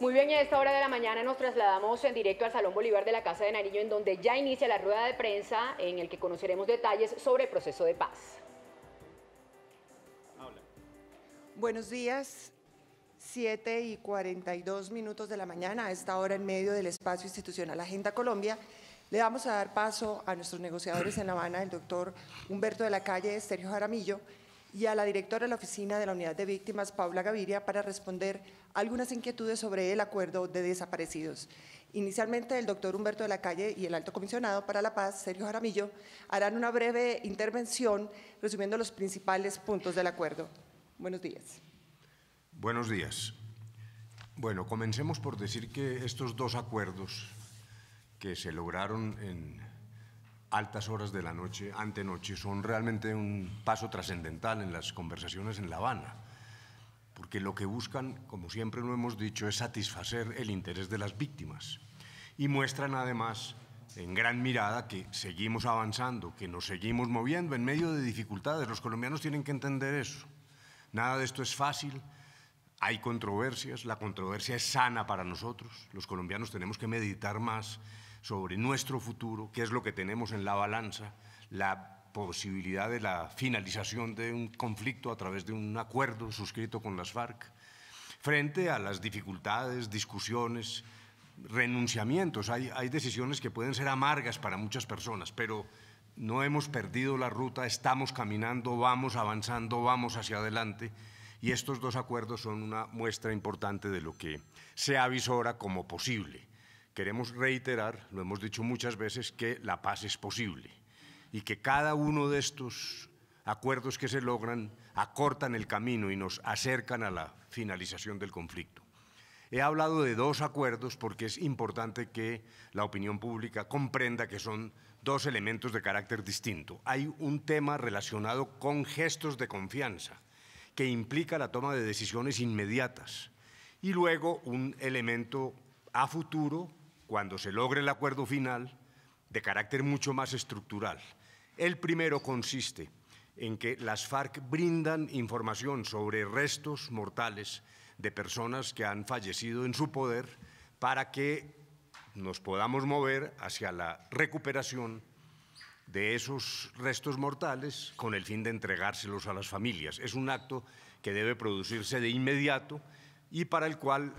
Muy bien, y a esta hora de la mañana nos trasladamos en directo al Salón Bolívar de la Casa de Nariño, en donde ya inicia la rueda de prensa en el que conoceremos detalles sobre el proceso de paz. Buenos días, 7 y 42 minutos de la mañana, a esta hora en medio del espacio institucional Agenda Colombia, le vamos a dar paso a nuestros negociadores en La Habana, el doctor Humberto de la Calle, Sergio Jaramillo, y a la directora de la Oficina de la Unidad de Víctimas, Paula Gaviria, para responder algunas inquietudes sobre el acuerdo de desaparecidos. Inicialmente, el doctor Humberto de la Calle y el alto comisionado para la paz, Sergio Jaramillo, harán una breve intervención resumiendo los principales puntos del acuerdo. Buenos días. Buenos días. Bueno, comencemos por decir que estos dos acuerdos que se lograron en altas horas de la noche, antenoche, son realmente un paso trascendental en las conversaciones en La Habana, porque lo que buscan, como siempre lo hemos dicho, es satisfacer el interés de las víctimas. Y muestran además en gran mirada que seguimos avanzando, que nos seguimos moviendo en medio de dificultades. Los colombianos tienen que entender eso. Nada de esto es fácil, hay controversias, la controversia es sana para nosotros, los colombianos tenemos que meditar más sobre nuestro futuro, qué es lo que tenemos en la balanza, la posibilidad de la finalización de un conflicto a través de un acuerdo suscrito con las FARC, frente a las dificultades, discusiones, renunciamientos. Hay, decisiones que pueden ser amargas para muchas personas, pero no hemos perdido la ruta, estamos caminando, vamos avanzando, vamos hacia adelante. Y estos dos acuerdos son una muestra importante de lo que se avisora como posible. Queremos reiterar, lo hemos dicho muchas veces, que la paz es posible y que cada uno de estos acuerdos que se logran acortan el camino y nos acercan a la finalización del conflicto. He hablado de dos acuerdos porque es importante que la opinión pública comprenda que son dos elementos de carácter distinto. Hay un tema relacionado con gestos de confianza que implica la toma de decisiones inmediatas y luego un elemento a futuro cuando se logre el acuerdo final, de carácter mucho más estructural. El primero consiste en que las FARC brindan información sobre restos mortales de personas que han fallecido en su poder para que nos podamos mover hacia la recuperación de esos restos mortales con el fin de entregárselos a las familias. Es un acto que debe producirse de inmediato y para el cual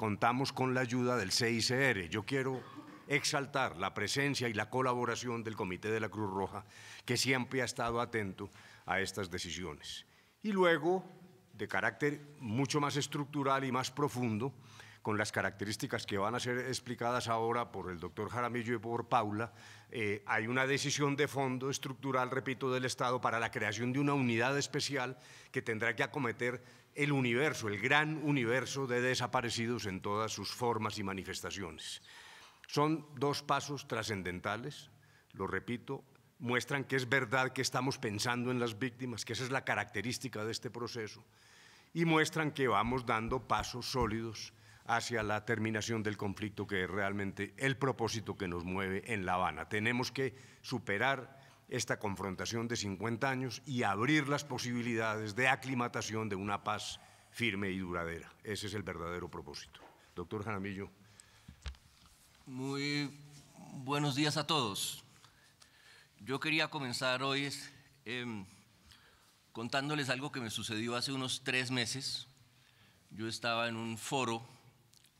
contamos con la ayuda del CICR. Yo quiero exaltar la presencia y la colaboración del Comité de la Cruz Roja, que siempre ha estado atento a estas decisiones. Y luego, de carácter mucho más estructural y más profundo, con las características que van a ser explicadas ahora por el doctor Jaramillo y por Paula, eh, hay una decisión de fondo estructural, repito, del Estado para la creación de una unidad especial que tendrá que acometer el universo, el gran universo de desaparecidos en todas sus formas y manifestaciones. Son dos pasos trascendentales, lo repito, muestran que es verdad que estamos pensando en las víctimas, que esa es la característica de este proceso, y muestran que vamos dando pasos sólidos hacia la terminación del conflicto, que es realmente el propósito que nos mueve en La Habana. Tenemos que superar esta confrontación de 50 años y abrir las posibilidades de aclimatación de una paz firme y duradera. Ese es el verdadero propósito. Doctor Jaramillo. Muy buenos días a todos. Yo quería comenzar hoy em, contándoles algo que me sucedió hace unos tres meses. Yo estaba en un foro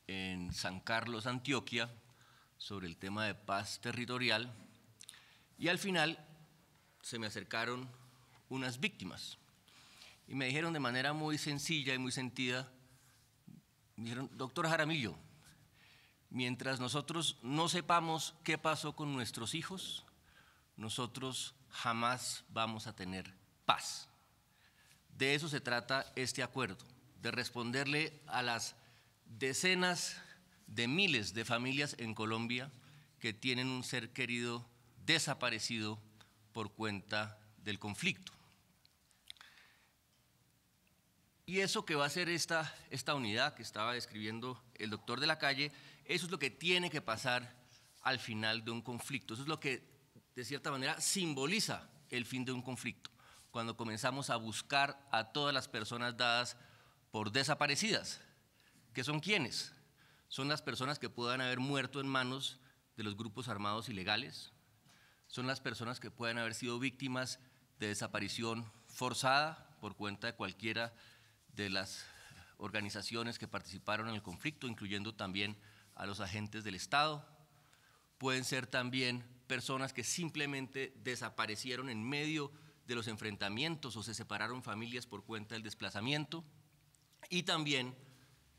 en San Carlos, Antioquia, sobre el tema de paz territorial y al final se me acercaron unas víctimas y me dijeron de manera muy sencilla y muy sentida, me dijeron, doctor Jaramillo, mientras nosotros no sepamos qué pasó con nuestros hijos, nosotros jamás vamos a tener paz. De eso se trata este acuerdo, de responderle a las decenas de miles de familias en Colombia que tienen un ser querido desaparecido por cuenta del conflicto. Y eso que va a ser esta, esta unidad que estaba describiendo el doctor de la calle, eso es lo que tiene que pasar al final de un conflicto. Eso es lo que, de cierta manera, simboliza el fin de un conflicto, cuando comenzamos a buscar a todas las personas dadas por desaparecidas. que son quienes, Son las personas que puedan haber muerto en manos de los grupos armados ilegales, son las personas que pueden haber sido víctimas de desaparición forzada por cuenta de cualquiera de las organizaciones que participaron en el conflicto, incluyendo también a los agentes del Estado. Pueden ser también personas que simplemente desaparecieron en medio de los enfrentamientos o se separaron familias por cuenta del desplazamiento. Y también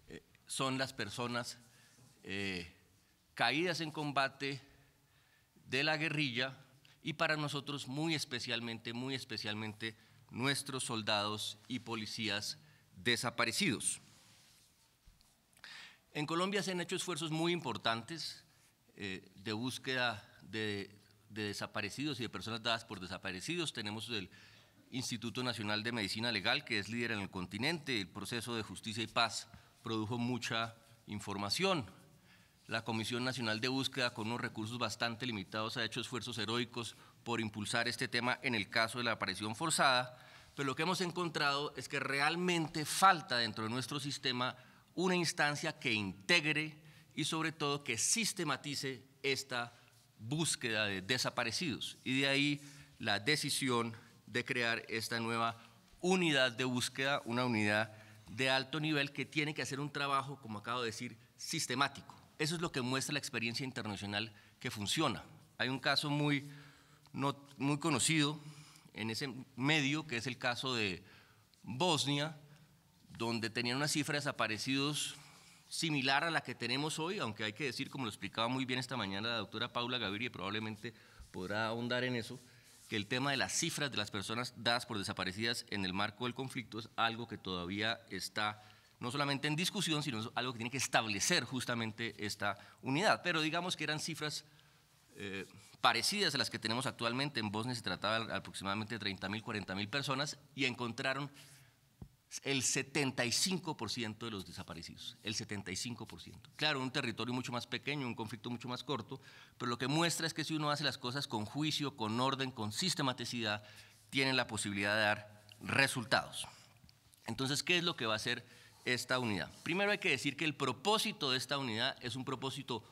eh, son las personas eh, caídas en combate de la guerrilla y para nosotros muy especialmente, muy especialmente nuestros soldados y policías desaparecidos. En Colombia se han hecho esfuerzos muy importantes eh, de búsqueda de, de, desaparecidos y de personas dadas por desaparecidos. Tenemos el Instituto Nacional de Medicina Legal, que es líder en el continente. El proceso de justicia y paz produjo mucha información. La Comisión Nacional de Búsqueda, con unos recursos bastante limitados, ha hecho esfuerzos heroicos por impulsar este tema en el caso de la aparición forzada, pero lo que hemos encontrado es que realmente falta dentro de nuestro sistema una instancia que integre y sobre todo que sistematice esta búsqueda de desaparecidos. Y de ahí la decisión de crear esta nueva unidad de búsqueda, una unidad de alto nivel que tiene que hacer un trabajo, como acabo de decir, sistemático. Eso es lo que muestra la experiencia internacional que funciona. Hay un caso muy, no, muy conocido en ese medio, que es el caso de Bosnia, donde tenían unas cifras de desaparecidos similar a la que tenemos hoy, aunque hay que decir, como lo explicaba muy bien esta mañana la doctora Paula Gaviria, probablemente podrá ahondar en eso, que el tema de las cifras de las personas dadas por desaparecidas en el marco del conflicto es algo que todavía está no solamente en discusión, sino algo que tiene que establecer justamente esta unidad. Pero digamos que eran cifras eh, parecidas a las que tenemos actualmente. En Bosnia se trataba de aproximadamente 30.000, 40.000 personas y encontraron el 75% de los desaparecidos, el 75%. Claro, un territorio mucho más pequeño, un conflicto mucho más corto, pero lo que muestra es que si uno hace las cosas con juicio, con orden, con sistematicidad, tiene la posibilidad de dar resultados. Entonces, ¿qué es lo que va a hacer esta unidad. Primero hay que decir que el propósito de esta unidad es un propósito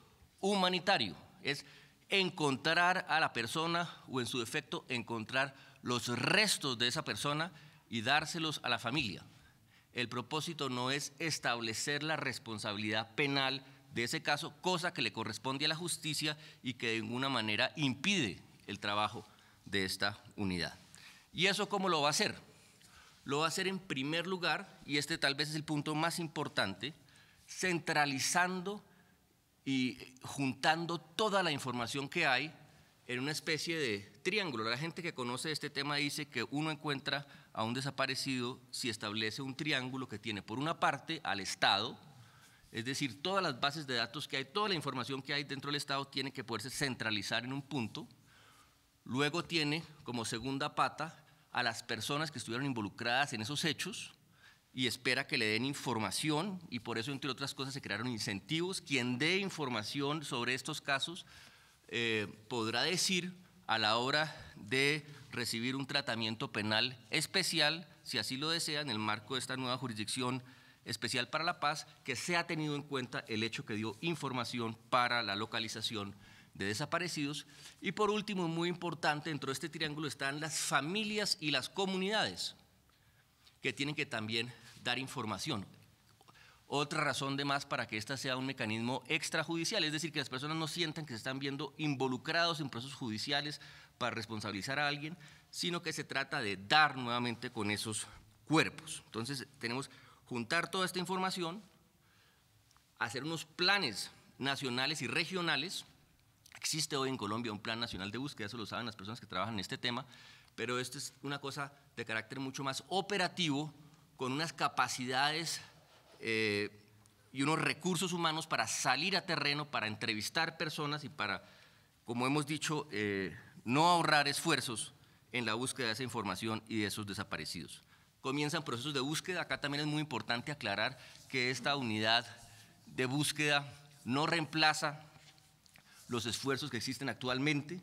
humanitario, es encontrar a la persona o en su defecto encontrar los restos de esa persona y dárselos a la familia. El propósito no es establecer la responsabilidad penal de ese caso, cosa que le corresponde a la justicia y que de ninguna manera impide el trabajo de esta unidad. ¿Y eso cómo lo va a hacer? lo va a hacer en primer lugar, y este tal vez es el punto más importante, centralizando y juntando toda la información que hay en una especie de triángulo. La gente que conoce este tema dice que uno encuentra a un desaparecido si establece un triángulo que tiene por una parte al Estado, es decir, todas las bases de datos que hay, toda la información que hay dentro del Estado tiene que poderse centralizar en un punto. Luego tiene como segunda pata a las personas que estuvieron involucradas en esos hechos y espera que le den información y por eso, entre otras cosas, se crearon incentivos. Quien dé información sobre estos casos eh, podrá decir a la hora de recibir un tratamiento penal especial, si así lo desea, en el marco de esta nueva jurisdicción especial para la paz, que se ha tenido en cuenta el hecho que dio información para la localización de desaparecidos. Y por último, muy importante, dentro de este triángulo están las familias y las comunidades, que tienen que también dar información. Otra razón de más para que esta sea un mecanismo extrajudicial, es decir, que las personas no sientan que se están viendo involucrados en procesos judiciales para responsabilizar a alguien, sino que se trata de dar nuevamente con esos cuerpos. Entonces, tenemos juntar toda esta información, hacer unos planes nacionales y regionales Existe hoy en Colombia un plan nacional de búsqueda, eso lo saben las personas que trabajan en este tema, pero esto es una cosa de carácter mucho más operativo, con unas capacidades eh, y unos recursos humanos para salir a terreno, para entrevistar personas y para, como hemos dicho, eh, no ahorrar esfuerzos en la búsqueda de esa información y de esos desaparecidos. Comienzan procesos de búsqueda, acá también es muy importante aclarar que esta unidad de búsqueda no reemplaza los esfuerzos que existen actualmente.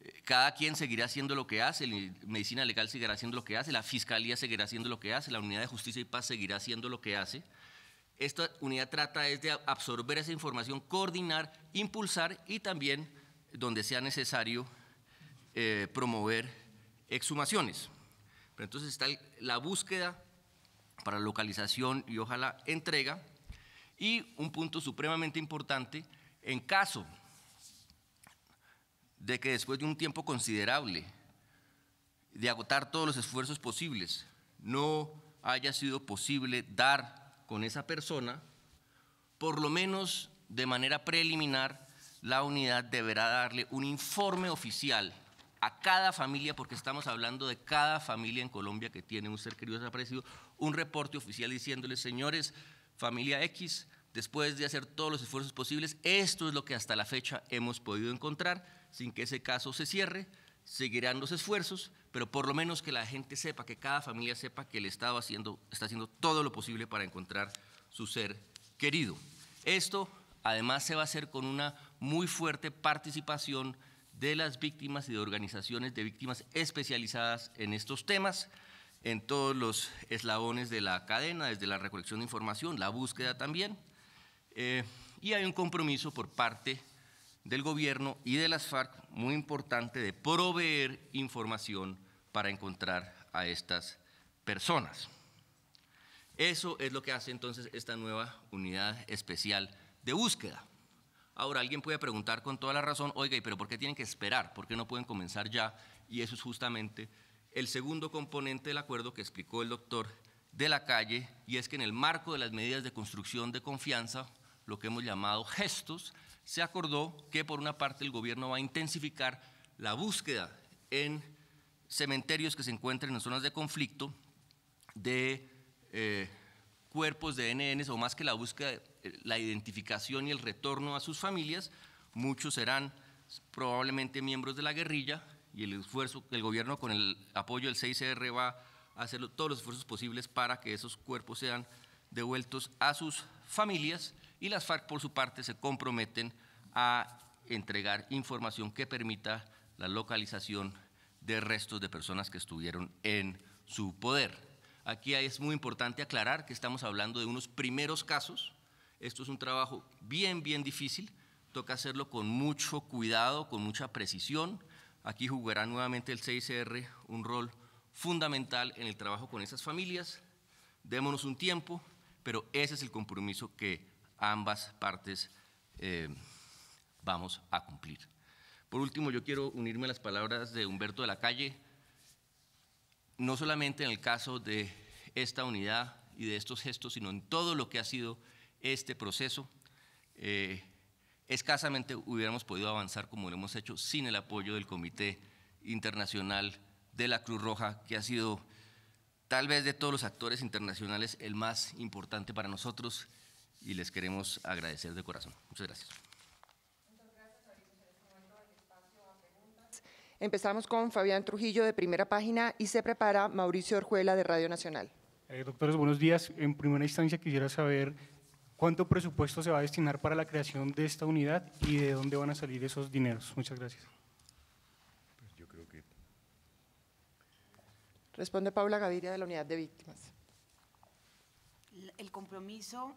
Eh, cada quien seguirá haciendo lo que hace, la medicina legal seguirá haciendo lo que hace, la fiscalía seguirá haciendo lo que hace, la unidad de justicia y paz seguirá haciendo lo que hace. Esta unidad trata es de absorber esa información, coordinar, impulsar y también, donde sea necesario, eh, promover exhumaciones. Pero entonces está la búsqueda para localización y ojalá entrega. Y un punto supremamente importante, en caso de que después de un tiempo considerable, de agotar todos los esfuerzos posibles, no haya sido posible dar con esa persona, por lo menos de manera preliminar, la unidad deberá darle un informe oficial a cada familia, porque estamos hablando de cada familia en Colombia que tiene un ser querido desaparecido, un reporte oficial diciéndoles, señores, familia X, después de hacer todos los esfuerzos posibles, esto es lo que hasta la fecha hemos podido encontrar sin que ese caso se cierre, seguirán los esfuerzos, pero por lo menos que la gente sepa, que cada familia sepa que el Estado está haciendo todo lo posible para encontrar su ser querido. Esto además se va a hacer con una muy fuerte participación de las víctimas y de organizaciones de víctimas especializadas en estos temas, en todos los eslabones de la cadena, desde la recolección de información, la búsqueda también. Eh, y hay un compromiso por parte del gobierno y de las FARC, muy importante, de proveer información para encontrar a estas personas. Eso es lo que hace entonces esta nueva unidad especial de búsqueda. Ahora, alguien puede preguntar con toda la razón, oiga, pero por qué tienen que esperar? ¿Por qué no pueden comenzar ya? Y eso es justamente el segundo componente del acuerdo que explicó el doctor de la calle, y es que en el marco de las medidas de construcción de confianza, lo que hemos llamado gestos, se acordó que por una parte el gobierno va a intensificar la búsqueda en cementerios que se encuentren en zonas de conflicto de eh, cuerpos de NNs o más que la búsqueda, eh, la identificación y el retorno a sus familias. Muchos serán probablemente miembros de la guerrilla y el esfuerzo que el gobierno con el apoyo del CICR va a hacer todos los esfuerzos posibles para que esos cuerpos sean devueltos a sus familias y las FARC por su parte se comprometen a entregar información que permita la localización de restos de personas que estuvieron en su poder. Aquí es muy importante aclarar que estamos hablando de unos primeros casos. Esto es un trabajo bien, bien difícil. Toca hacerlo con mucho cuidado, con mucha precisión. Aquí jugará nuevamente el CICR un rol fundamental en el trabajo con esas familias. Démonos un tiempo, pero ese es el compromiso que ambas partes eh, vamos a cumplir. Por último, yo quiero unirme a las palabras de Humberto de la Calle, no solamente en el caso de esta unidad y de estos gestos, sino en todo lo que ha sido este proceso. Eh, escasamente hubiéramos podido avanzar como lo hemos hecho sin el apoyo del Comité Internacional de la Cruz Roja, que ha sido tal vez de todos los actores internacionales el más importante para nosotros y les queremos agradecer de corazón. Muchas gracias. Empezamos con Fabián Trujillo de Primera Página y se prepara Mauricio Orjuela de Radio Nacional. Eh, doctores, buenos días. En primera instancia quisiera saber cuánto presupuesto se va a destinar para la creación de esta unidad y de dónde van a salir esos dineros. Muchas gracias. Pues yo creo que... Responde Paula Gaviria de la Unidad de Víctimas. El compromiso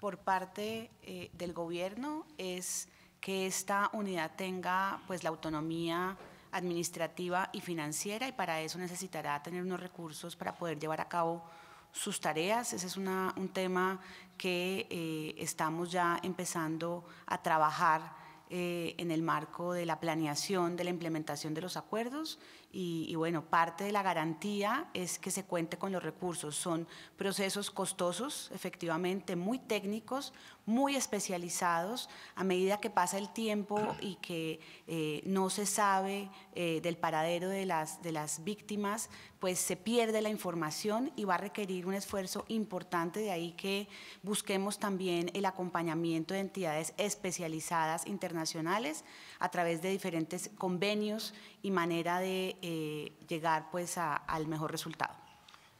por parte eh, del gobierno es que esta unidad tenga pues la autonomía administrativa y financiera y para eso necesitará tener unos recursos para poder llevar a cabo sus tareas. Ese es un tema que eh, estamos ya empezando a trabajar eh, en el marco de la planeación de la implementación de los acuerdos y, bueno, parte de la garantía es que se cuente con los recursos. Son procesos costosos, efectivamente, muy técnicos, muy especializados. A medida que pasa el tiempo y que eh, no se sabe eh, del paradero de las víctimas, pues se pierde la información y va a requerir un esfuerzo importante. De ahí que busquemos también el acompañamiento de entidades especializadas internacionales a través de diferentes convenios y manera de eh, llegar pues al mejor resultado.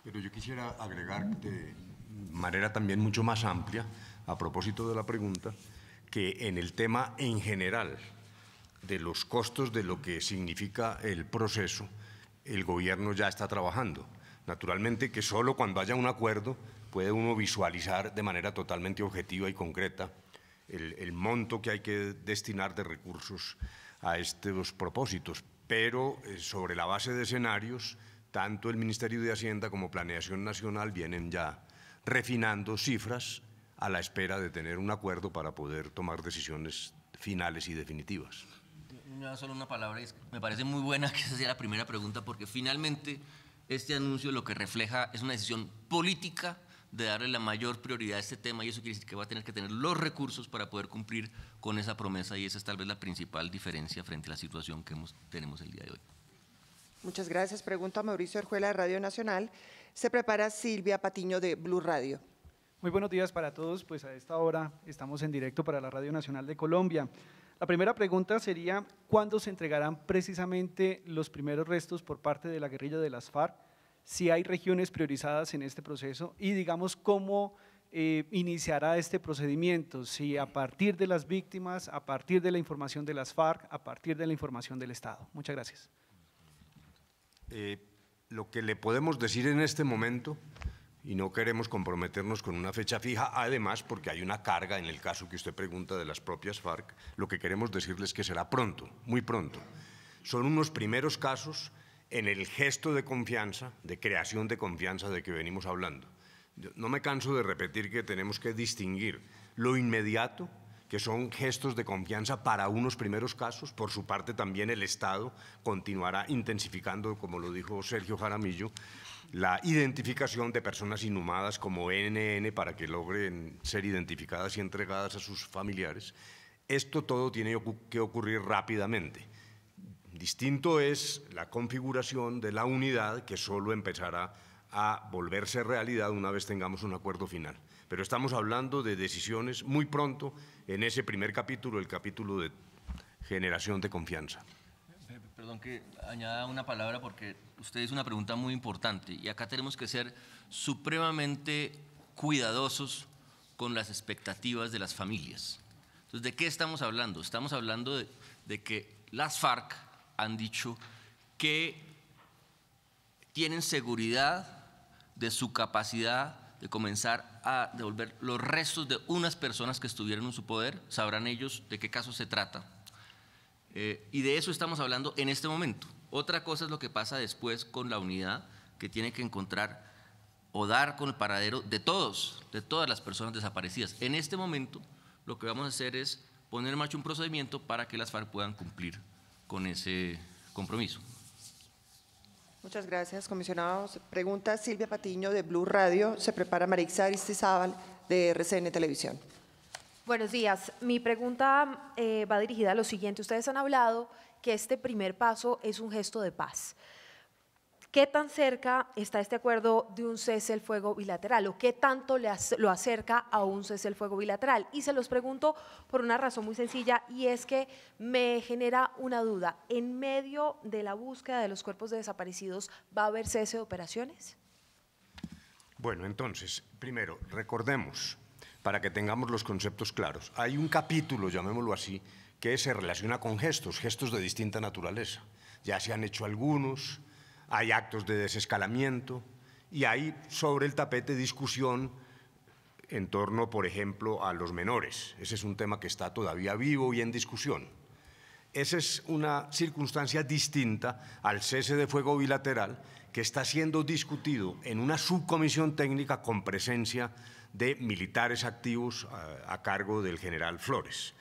Pero yo quisiera agregar de manera también mucho más amplia, a propósito de la pregunta, que en el tema en general de los costos de lo que significa el proceso, el gobierno ya está trabajando. Naturalmente que solo cuando haya un acuerdo puede uno visualizar de manera totalmente objetiva y concreta el, monto que hay que destinar de recursos a estos propósitos, pero eh, sobre la base de escenarios, tanto el Ministerio de Hacienda como Planeación Nacional vienen ya refinando cifras a la espera de tener un acuerdo para poder tomar decisiones finales y definitivas. solo una palabra, y me parece muy buena que esa sea la primera pregunta porque finalmente este anuncio lo que refleja es una decisión política de darle la mayor prioridad a este tema y eso quiere decir que va a tener que tener los recursos para poder cumplir con esa promesa y esa es tal vez la principal diferencia frente a la situación que hemos, tenemos el día de hoy. Muchas gracias. Pregunta Mauricio Arjuela de Radio Nacional. Se prepara Silvia Patiño de Blue Radio. Muy buenos días para todos. Pues a esta hora estamos en directo para la Radio Nacional de Colombia. La primera pregunta sería, ¿cuándo se entregarán precisamente los primeros restos por parte de la guerrilla de las FARC? si hay regiones priorizadas en este proceso y digamos cómo eh, iniciará este procedimiento, si a partir de las víctimas, a partir de la información de las FARC, a partir de la información del Estado. Muchas gracias. Eh, lo que le podemos decir en este momento, y no queremos comprometernos con una fecha fija, además porque hay una carga en el caso que usted pregunta de las propias FARC, lo que queremos decirles que será pronto, muy pronto. Son unos primeros casos en el gesto de confianza, de creación de confianza de que venimos hablando. No me canso de repetir que tenemos que distinguir lo inmediato, que son gestos de confianza para unos primeros casos. Por su parte, también el Estado continuará intensificando, como lo dijo Sergio Jaramillo, la identificación de personas inhumadas como NN para que logren ser identificadas y entregadas a sus familiares. Esto todo tiene que ocurrir rápidamente. Distinto es la configuración de la unidad que solo empezará a volverse realidad una vez tengamos un acuerdo final. Pero estamos hablando de decisiones muy pronto en ese primer capítulo, el capítulo de generación de confianza. Eh, perdón que añada una palabra porque usted hizo una pregunta muy importante y acá tenemos que ser supremamente cuidadosos con las expectativas de las familias. Entonces, ¿de qué estamos hablando? Estamos hablando de que las FARC han dicho que tienen seguridad de su capacidad de comenzar a devolver los restos de unas personas que estuvieron en su poder, sabrán ellos de qué caso se trata. Eh, y de eso estamos hablando en este momento. Otra cosa es lo que pasa después con la unidad, que tiene que encontrar o dar con el paradero de todos, de todas las personas desaparecidas. En este momento lo que vamos a hacer es poner en marcha un procedimiento para que las FARC puedan cumplir con ese compromiso. Muchas gracias, comisionado. Pregunta Silvia Patiño de Blue Radio. Se prepara Marixa Aristizábal de RCN Televisión. Buenos días. Mi pregunta eh, va dirigida a lo siguiente. Ustedes han hablado que este primer paso es un gesto de paz. ¿Qué tan cerca está este acuerdo de un cese el fuego bilateral o qué tanto lo acerca a un cese el fuego bilateral? Y se los pregunto por una razón muy sencilla y es que me genera una duda. ¿En medio de la búsqueda de los cuerpos de desaparecidos va a haber cese de operaciones? Bueno, entonces, primero, recordemos, para que tengamos los conceptos claros, hay un capítulo, llamémoslo así, que se relaciona con gestos, gestos de distinta naturaleza. Ya se han hecho algunos, hay actos de desescalamiento y hay sobre el tapete discusión en torno, por ejemplo, a los menores. Ese es un tema que está todavía vivo y en discusión. Esa es una circunstancia distinta al cese de fuego bilateral que está siendo discutido en una subcomisión técnica con presencia de militares activos eh, a, cargo del general Flores.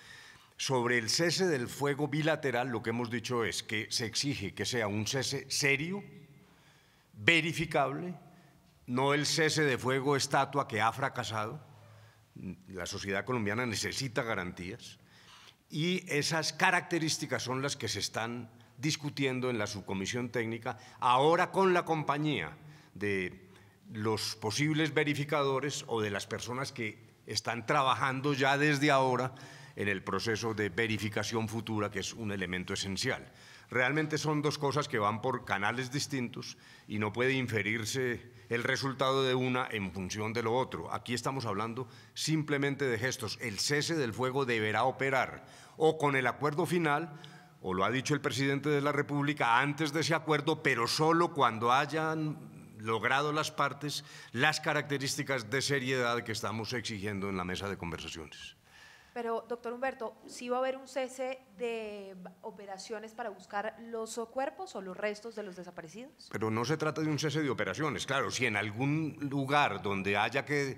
Sobre el cese del fuego bilateral, lo que hemos dicho es que se exige que sea un cese serio, verificable, no el cese de fuego estatua que ha fracasado. La sociedad colombiana necesita garantías y esas características son las que se están discutiendo en la subcomisión técnica, ahora con la compañía de los posibles verificadores o de las personas que están trabajando ya desde ahora en el proceso de verificación futura, que es un elemento esencial. Realmente son dos cosas que van por canales distintos y no puede inferirse el resultado de una en función de lo otro. Aquí estamos hablando simplemente de gestos. El cese del fuego deberá operar o con el acuerdo final o lo ha dicho el presidente de la República antes de ese acuerdo, pero solo cuando hayan logrado las partes las características de seriedad que estamos exigiendo en la mesa de conversaciones. Pero, doctor Humberto, ¿sí va a haber un cese de operaciones para buscar los cuerpos o los restos de los desaparecidos? Pero no se trata de un cese de operaciones, claro. Si en algún lugar donde haya que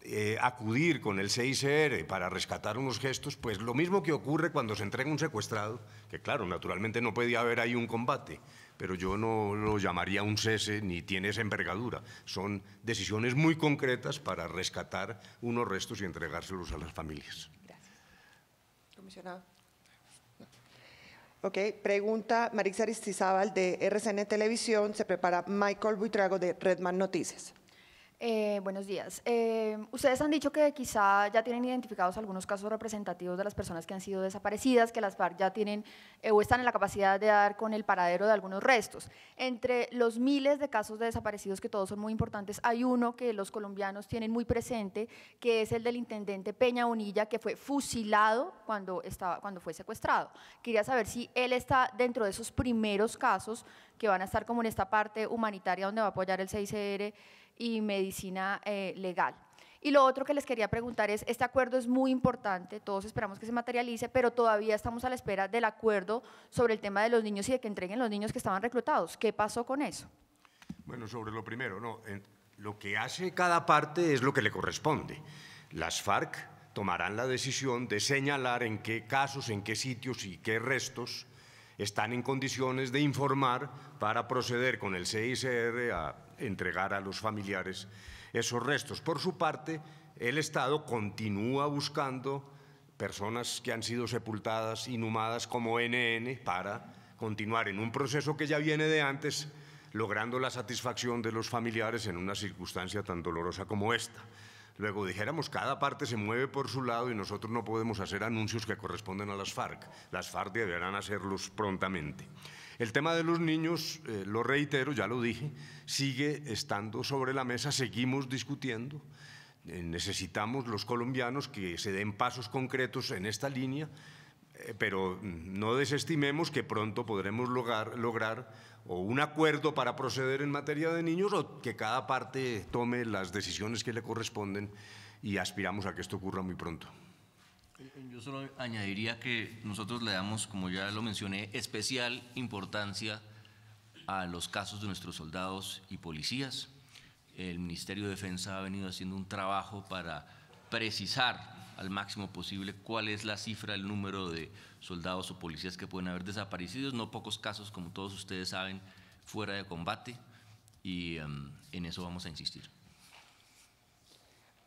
eh, acudir con el CICR para rescatar unos gestos, pues lo mismo que ocurre cuando se entrega un secuestrado, que claro, naturalmente no podía haber ahí un combate, pero yo no lo llamaría un cese ni tiene esa envergadura. Son decisiones muy concretas para rescatar unos restos y entregárselos a las familias. Ok, pregunta Marisa Aristizábal de RCN Televisión, se prepara Michael Buitrago de Redman Noticias. Eh, buenos días. Eh, ustedes han dicho que quizá ya tienen identificados algunos casos representativos de las personas que han sido desaparecidas, que las FARC ya tienen eh, o están en la capacidad de dar con el paradero de algunos restos. Entre los miles de casos de desaparecidos, que todos son muy importantes, hay uno que los colombianos tienen muy presente, que es el del intendente Peña Unilla, que fue fusilado cuando, estaba, cuando fue secuestrado. Quería saber si él está dentro de esos primeros casos que van a estar como en esta parte humanitaria donde va a apoyar el CICR y medicina eh, legal. Y lo otro que les quería preguntar es, este acuerdo es muy importante, todos esperamos que se materialice, pero todavía estamos a la espera del acuerdo sobre el tema de los niños y de que entreguen los niños que estaban reclutados. ¿Qué pasó con eso? Bueno, sobre lo primero, no, lo que hace cada parte es lo que le corresponde. Las FARC tomarán la decisión de señalar en qué casos, en qué sitios y qué restos están en condiciones de informar para proceder con el CICR a entregar a los familiares esos restos. Por su parte, el Estado continúa buscando personas que han sido sepultadas, inhumadas como NN, para continuar en un proceso que ya viene de antes, logrando la satisfacción de los familiares en una circunstancia tan dolorosa como esta. Luego dijéramos, cada parte se mueve por su lado y nosotros no podemos hacer anuncios que corresponden a las FARC. Las FARC deberán hacerlos prontamente. El tema de los niños, eh, lo reitero, ya lo dije, sigue estando sobre la mesa, seguimos discutiendo. Eh, necesitamos los colombianos que se den pasos concretos en esta línea, eh, pero mm, no desestimemos que pronto podremos lograr, lograr o un acuerdo para proceder en materia de niños o que cada parte tome las decisiones que le corresponden y aspiramos a que esto ocurra muy pronto. Eh, eh, yo solo añadiría que nosotros le damos, como ya lo mencioné, especial importancia a los casos de nuestros soldados y policías. El Ministerio de Defensa ha venido haciendo un trabajo para precisar al máximo posible cuál es la cifra, el número de soldados o policías que pueden haber desaparecidos. No pocos casos, como todos ustedes saben, fuera de combate y em, en eso vamos a insistir.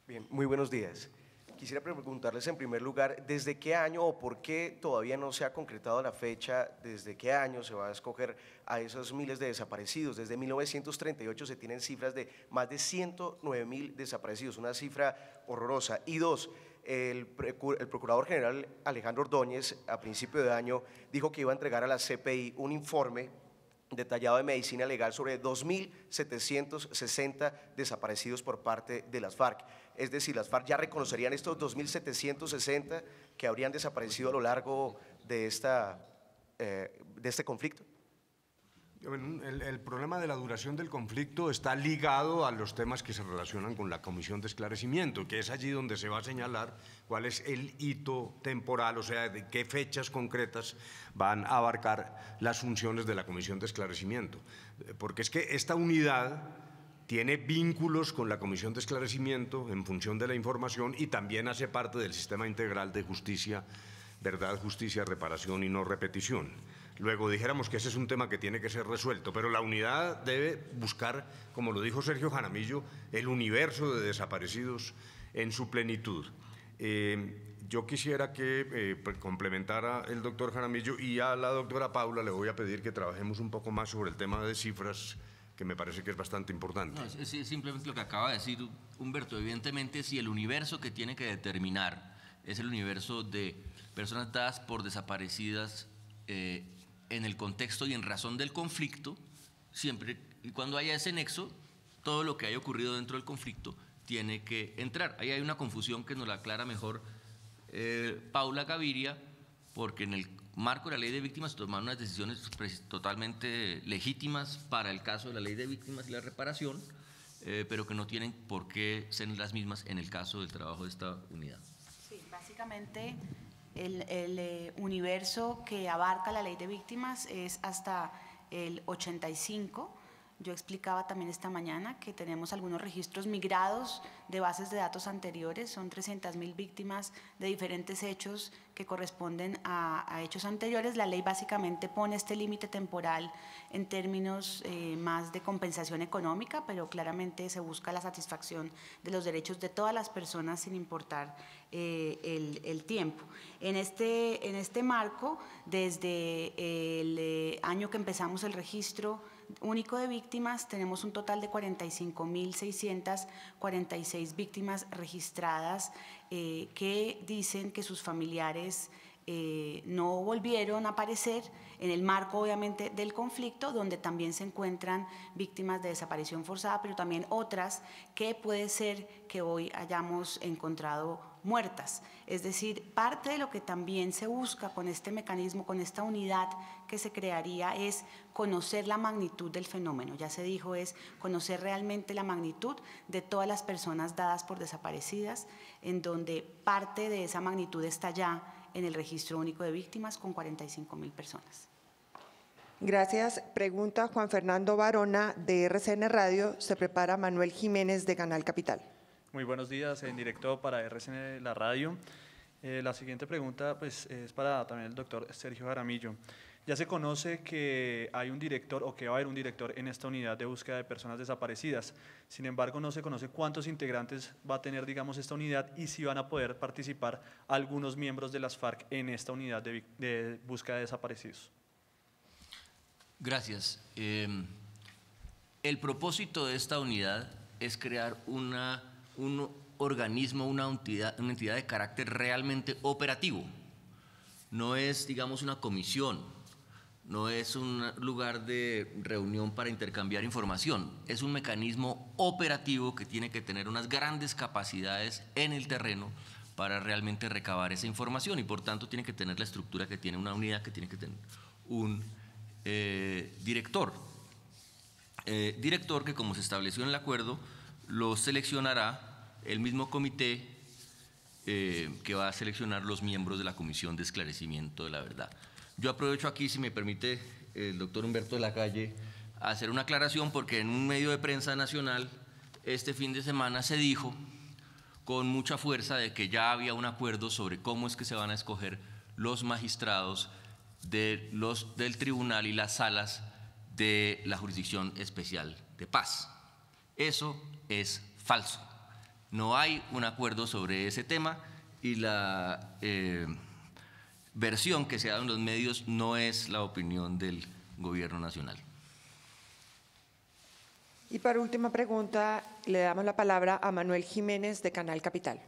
Bien, muy buenos días. Quisiera preguntarles en primer lugar, ¿desde qué año o por qué todavía no se ha concretado la fecha? ¿Desde qué año se va a escoger a esos miles de desaparecidos? Desde 1938 se tienen cifras de más de 109 mil desaparecidos, una cifra horrorosa. Y dos, el, Procurador General Alejandro Ordóñez a principio de año dijo que iba a entregar a la CPI un informe detallado de medicina legal sobre 2.760 desaparecidos por parte de las FARC. Es decir, las FARC ya reconocerían estos 2.760 que habrían desaparecido a lo largo de, esta, eh, de este conflicto. El, problema de la duración del conflicto está ligado a los temas que se relacionan con la Comisión de Esclarecimiento, que es allí donde se va a señalar cuál es el hito temporal, o sea, de qué fechas concretas van a abarcar las funciones de la Comisión de Esclarecimiento. Porque es que esta unidad tiene vínculos con la Comisión de Esclarecimiento en función de la información y también hace parte del sistema integral de justicia, verdad, justicia, reparación y no repetición. Luego dijéramos que ese es un tema que tiene que ser resuelto, pero la unidad debe buscar, como lo dijo Sergio Jaramillo, el universo de desaparecidos en su plenitud. Eh, yo quisiera que eh, pues, complementara el doctor Jaramillo y a la doctora Paula le voy a pedir que trabajemos un poco más sobre el tema de cifras, que me parece que es bastante importante. es, simplemente lo que acaba de decir Humberto. Evidentemente, si el universo que tiene que determinar es el universo de personas dadas por desaparecidas, eh, en el contexto y en razón del conflicto, siempre y cuando haya ese nexo, todo lo que haya ocurrido dentro del conflicto tiene que entrar. Ahí hay una confusión que nos la aclara mejor eh, Paula Gaviria, porque en el marco de la ley de víctimas se tomaron unas decisiones pues, totalmente legítimas para el caso de la ley de víctimas y la reparación, eh, pero que no tienen por qué ser las mismas en el caso del trabajo de esta unidad. Sí, básicamente el, eh, universo que abarca la ley de víctimas es hasta el 85 yo explicaba también esta mañana que tenemos algunos registros migrados de bases de datos anteriores, son 300.000 víctimas de diferentes hechos que corresponden a, hechos anteriores. La ley básicamente pone este límite temporal en términos eh, más de compensación económica, pero claramente se busca la satisfacción de los derechos de todas las personas sin importar eh, el, tiempo. En este, en este marco, desde el eh, año que empezamos el registro, único de víctimas, tenemos un total de 45.646 víctimas registradas eh, que dicen que sus familiares eh, no volvieron a aparecer en el marco obviamente del conflicto, donde también se encuentran víctimas de desaparición forzada, pero también otras que puede ser que hoy hayamos encontrado muertas. Es decir, parte de lo que también se busca con este mecanismo, con esta unidad que se crearía es conocer la magnitud del fenómeno. Ya se dijo, es conocer realmente la magnitud de todas las personas dadas por desaparecidas, en donde parte de esa magnitud está ya en el registro único de víctimas con 45 mil personas. Gracias. Pregunta Juan Fernando Barona de RCN Radio. Se prepara Manuel Jiménez de Canal Capital. Muy buenos días, en directo para RCN La Radio. Eh, la siguiente pregunta pues, es para también el doctor Sergio Aramillo. Ya se conoce que hay un director o que va a haber un director en esta unidad de búsqueda de personas desaparecidas. Sin embargo, no se conoce cuántos integrantes va a tener, digamos, esta unidad y si van a poder participar algunos miembros de las FARC en esta unidad de, búsqueda de desaparecidos. Gracias. Em, el propósito de esta unidad es crear un organismo, una entidad, una entidad de carácter realmente operativo. No es, digamos, una comisión, no es un lugar de reunión para intercambiar información, es un mecanismo operativo que tiene que tener unas grandes capacidades en el terreno para realmente recabar esa información y por tanto tiene que tener la estructura que tiene una unidad, que tiene que tener un eh, director. Eh, director que como se estableció en el acuerdo, lo seleccionará el mismo comité eh, que va a seleccionar los miembros de la Comisión de Esclarecimiento de la Verdad. Yo aprovecho aquí, si me permite, el doctor Humberto de la Calle, hacer una aclaración porque en un medio de prensa nacional este fin de semana se dijo con mucha fuerza de que ya había un acuerdo sobre cómo es que se van a escoger los magistrados de los, del tribunal y las salas de la jurisdicción especial de paz. Eso es falso. No hay un acuerdo sobre ese tema y la... Eh, versión que se ha en los medios no es la opinión del gobierno nacional. Y para última pregunta, le damos la palabra a Manuel Jiménez de Canal Capital.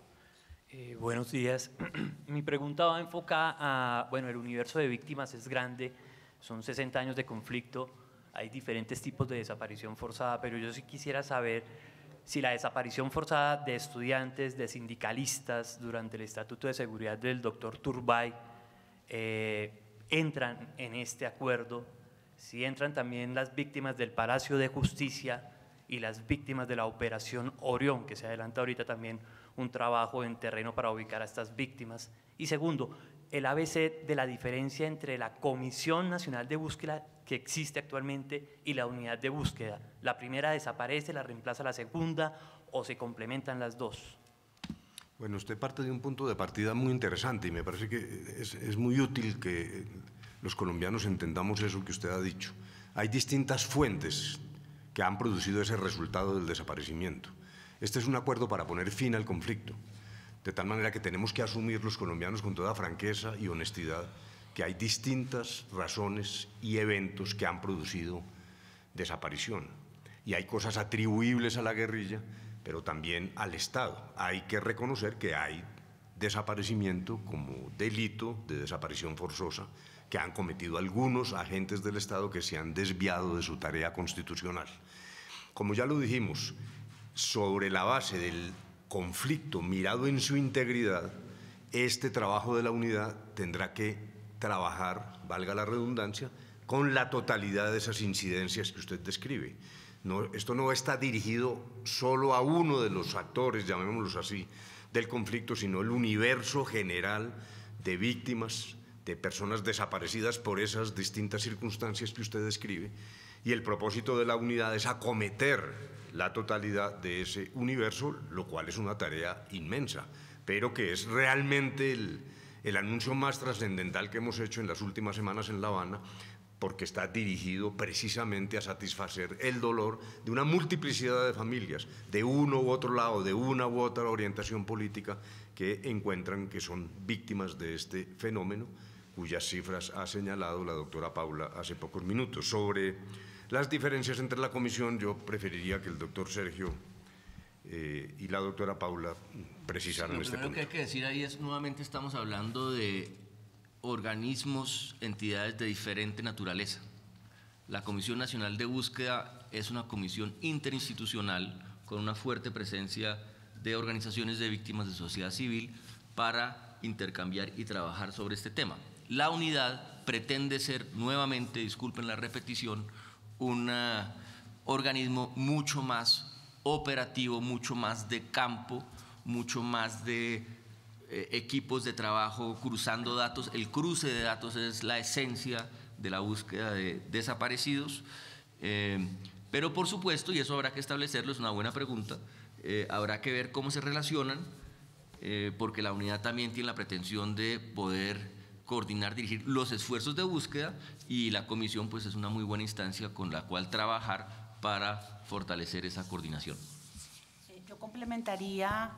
Eh, buenos días. Mi pregunta va enfocada a, bueno, el universo de víctimas es grande, son 60 años de conflicto, hay diferentes tipos de desaparición forzada, pero yo sí quisiera saber si la desaparición forzada de estudiantes, de sindicalistas durante el Estatuto de Seguridad del doctor Turbay, eh, entran en este acuerdo, si entran también las víctimas del Palacio de Justicia y las víctimas de la Operación Orión, que se adelanta ahorita también un trabajo en terreno para ubicar a estas víctimas. Y segundo, el ABC de la diferencia entre la Comisión Nacional de Búsqueda que existe actualmente y la unidad de búsqueda. La primera desaparece, la reemplaza la segunda o se complementan las dos. Bueno, usted parte de un punto de partida muy interesante y me parece que es, muy útil que los colombianos entendamos eso que usted ha dicho. Hay distintas fuentes que han producido ese resultado del desaparecimiento. Este es un acuerdo para poner fin al conflicto, de tal manera que tenemos que asumir los colombianos con toda franqueza y honestidad que hay distintas razones y eventos que han producido desaparición. Y hay cosas atribuibles a la guerrilla pero también al Estado. Hay que reconocer que hay desaparecimiento como delito de desaparición forzosa que han cometido algunos agentes del Estado que se han desviado de su tarea constitucional. Como ya lo dijimos, sobre la base del conflicto mirado en su integridad, este trabajo de la unidad tendrá que trabajar, valga la redundancia, con la totalidad de esas incidencias que usted describe esto no está dirigido solo a uno de los actores, llamémoslos así, del conflicto, sino el universo general de víctimas, de personas desaparecidas por esas distintas circunstancias que usted describe. Y el propósito de la unidad es acometer la totalidad de ese universo, lo cual es una tarea inmensa, pero que es realmente el anuncio más trascendental que hemos hecho en las últimas semanas en La Habana porque está dirigido precisamente a satisfacer el dolor de una multiplicidad de familias, de uno u otro lado, de una u otra orientación política, que encuentran que son víctimas de este fenómeno, cuyas cifras ha señalado la doctora Paula hace pocos minutos. Sobre las diferencias entre la comisión, yo preferiría que el doctor Sergio eh, y la doctora Paula precisaran este punto. Lo que hay que decir ahí es, nuevamente estamos hablando de organismos, entidades de diferente naturaleza. La Comisión Nacional de Búsqueda es una comisión interinstitucional con una fuerte presencia de organizaciones de víctimas de sociedad civil para intercambiar y trabajar sobre este tema. La unidad pretende ser nuevamente, disculpen la repetición, un eh, organismo mucho más operativo, mucho más de campo, mucho más de eh, equipos de trabajo cruzando datos. El cruce de datos es la esencia de la búsqueda de desaparecidos. Eh, pero por supuesto, y eso habrá que establecerlo, es una buena pregunta, eh, habrá que ver cómo se relacionan, porque la unidad también tiene la pretensión de poder coordinar, dirigir los esfuerzos de búsqueda y la comisión pues es una muy buena instancia con la cual trabajar para fortalecer esa coordinación. Yo complementaría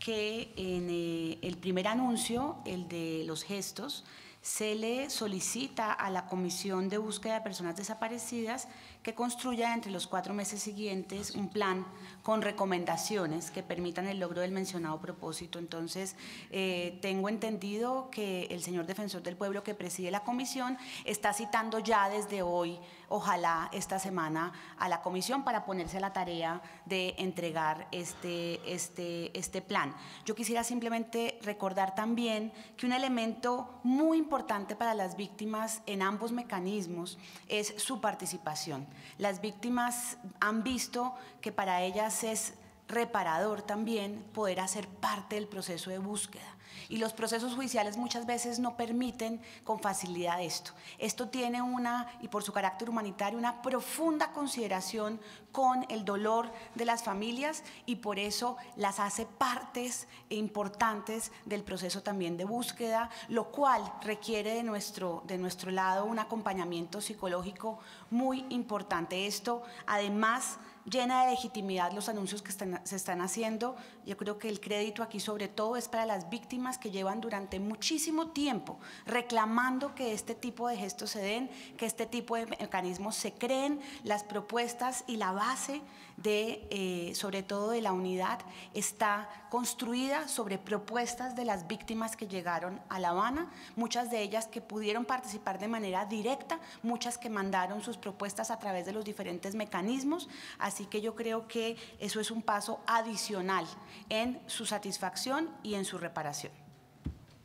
que en eh, el primer anuncio, el de los gestos, se le solicita a la Comisión de Búsqueda de Personas Desaparecidas que construya entre los cuatro meses siguientes un plan con recomendaciones que permitan el logro del mencionado propósito. Entonces, eh, tengo entendido que el señor defensor del pueblo que preside la comisión está citando ya desde hoy, ojalá esta semana, a la comisión para ponerse a la tarea de entregar este, este, este plan. Yo quisiera simplemente recordar también que un elemento muy importante para las víctimas en ambos mecanismos es su participación. Las víctimas han visto que para ellas es reparador también poder hacer parte del proceso de búsqueda. Y los procesos judiciales muchas veces no permiten con facilidad esto. Esto tiene una, y por su carácter humanitario, una profunda consideración con el dolor de las familias y por eso las hace partes importantes del proceso también de búsqueda, lo cual requiere de nuestro, de nuestro lado un acompañamiento psicológico muy importante. Esto además llena de legitimidad los anuncios que se están haciendo. Yo creo que el crédito aquí sobre todo es para las víctimas que llevan durante muchísimo tiempo reclamando que este tipo de gestos se den, que este tipo de mecanismos se creen, las propuestas y la base de, eh, sobre todo de la unidad, está construida sobre propuestas de las víctimas que llegaron a La Habana, muchas de ellas que pudieron participar de manera directa, muchas que mandaron sus propuestas a través de los diferentes mecanismos, así que yo creo que eso es un paso adicional en su satisfacción y en su reparación.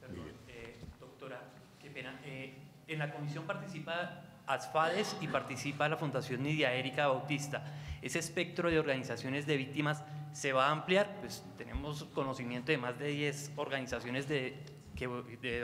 Perdón, eh, doctora, qué pena. Eh, en la comisión participada ASFADES y participa la Fundación Nidia Erika Bautista. Ese espectro de organizaciones de víctimas se va a ampliar, pues tenemos conocimiento de más de 10 organizaciones de,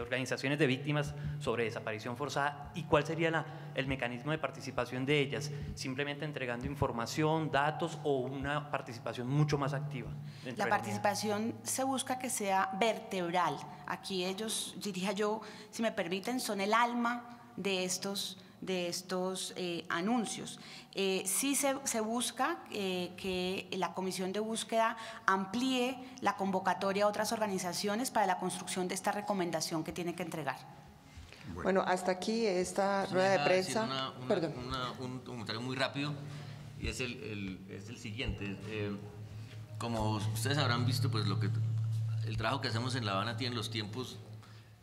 organizaciones de víctimas sobre desaparición forzada y cuál sería el mecanismo de participación de ellas, simplemente entregando información, datos o una participación mucho más activa. La participación se busca que sea vertebral. Aquí ellos, diría yo, si me permiten, son el alma de estos de estos eh, anuncios. Eh, sí se, se busca eh, que la comisión de búsqueda amplíe la convocatoria a otras organizaciones para la construcción de esta recomendación que tiene que entregar. Bueno, hasta aquí esta rueda de prensa. Perdón. un comentario muy rápido y es el, el, es el siguiente. Eh, como ustedes habrán visto, pues lo que el trabajo que hacemos en La Habana tiene los tiempos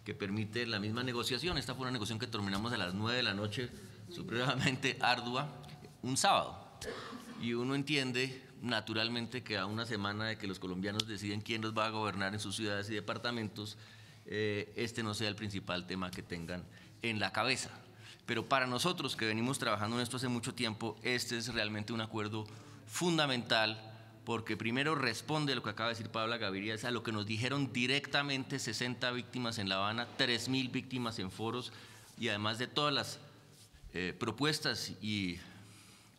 que permite la misma negociación. Esta fue una negociación que terminamos a las 9 de la noche, supremamente ardua, un sábado. Y uno entiende naturalmente que a una semana de que los colombianos deciden quién los va a gobernar en sus ciudades y departamentos, eh, este no sea el principal tema que tengan en la cabeza. Pero para nosotros que venimos trabajando en esto hace mucho tiempo, este es realmente un acuerdo fundamental porque primero responde lo que acaba de decir Pablo Gaviria, es a lo que nos dijeron directamente 60 víctimas en La Habana, 3.000 víctimas en foros, y además de todas las eh, propuestas y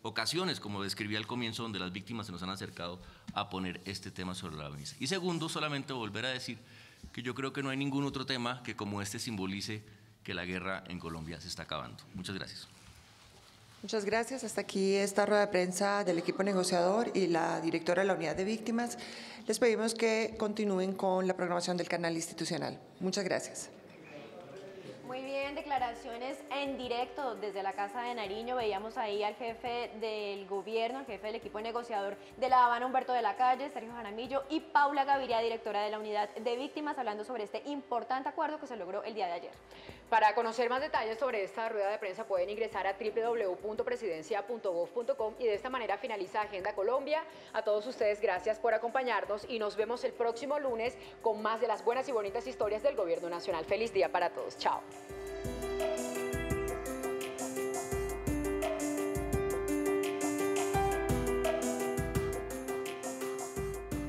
ocasiones, como describí al comienzo, donde las víctimas se nos han acercado a poner este tema sobre la mesa. Y segundo, solamente volver a decir que yo creo que no hay ningún otro tema que como este simbolice que la guerra en Colombia se está acabando. Muchas gracias. Muchas gracias. Hasta aquí esta rueda de prensa del equipo negociador y la directora de la unidad de víctimas. Les pedimos que continúen con la programación del canal institucional. Muchas gracias. Muy bien, declaraciones en directo desde la Casa de Nariño. Veíamos ahí al jefe del gobierno, al jefe del equipo negociador de La Habana, Humberto de la Calle, Sergio Jaramillo y Paula Gaviria, directora de la Unidad de Víctimas, hablando sobre este importante acuerdo que se logró el día de ayer. Para conocer más detalles sobre esta rueda de prensa pueden ingresar a www.presidencia.gov.com y de esta manera finaliza Agenda Colombia. A todos ustedes gracias por acompañarnos y nos vemos el próximo lunes con más de las buenas y bonitas historias del gobierno nacional. Feliz día para todos. Chao.